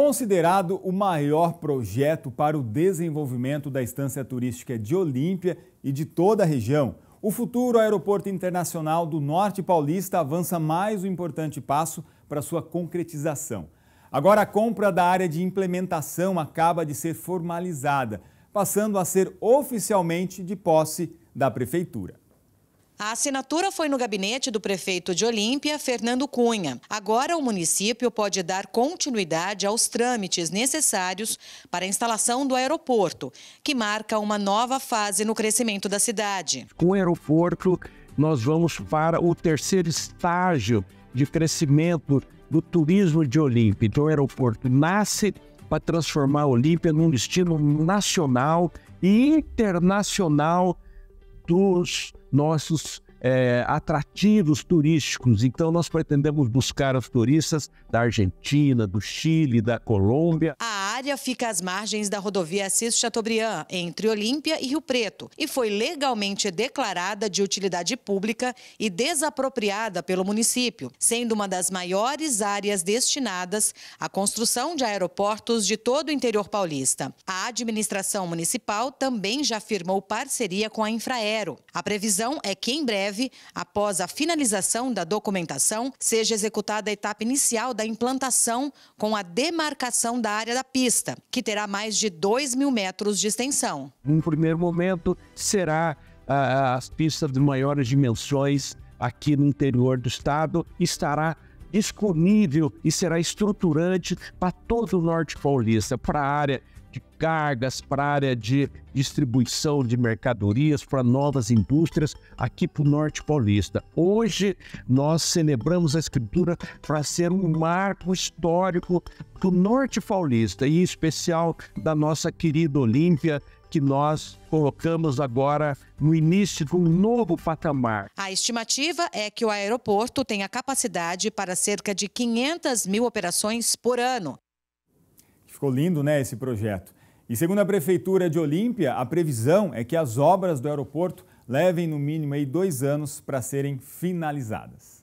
Considerado o maior projeto para o desenvolvimento da estância turística de Olímpia e de toda a região, o futuro Aeroporto Internacional do Norte Paulista avança mais um importante passo para sua concretização. Agora, a compra da área de implementação acaba de ser formalizada, passando a ser oficialmente de posse da Prefeitura. A assinatura foi no gabinete do prefeito de Olímpia, Fernando Cunha. Agora, o município pode dar continuidade aos trâmites necessários para a instalação do aeroporto, que marca uma nova fase no crescimento da cidade. Com o aeroporto, nós vamos para o terceiro estágio de crescimento do turismo de Olímpia. Então, o aeroporto nasce para transformar a Olímpia num destino nacional e internacional dos nossos é, atrativos turísticos. Então, nós pretendemos buscar os turistas da Argentina, do Chile, da Colômbia área fica às margens da rodovia Assis Chateaubriand, entre Olímpia e Rio Preto, e foi legalmente declarada de utilidade pública e desapropriada pelo município, sendo uma das maiores áreas destinadas à construção de aeroportos de todo o interior paulista. A administração municipal também já firmou parceria com a Infraero. A previsão é que, em breve, após a finalização da documentação, seja executada a etapa inicial da implantação com a demarcação da área da pista pista, que terá mais de 2 mil metros de extensão. Num primeiro momento, será ah, ah, as pistas de maiores dimensões aqui no interior do estado, estará disponível e será estruturante para todo o Norte Paulista, para a área de cargas, para a área de distribuição de mercadorias, para novas indústrias aqui para o Norte Paulista. Hoje nós celebramos a escritura para ser um marco histórico do Norte Paulista e em especial da nossa querida Olímpia, que nós colocamos agora no início de um novo patamar. A estimativa é que o aeroporto tenha capacidade para cerca de 500 mil operações por ano. Ficou lindo, né, esse projeto. E segundo a Prefeitura de Olímpia, a previsão é que as obras do aeroporto levem no mínimo aí dois anos para serem finalizadas.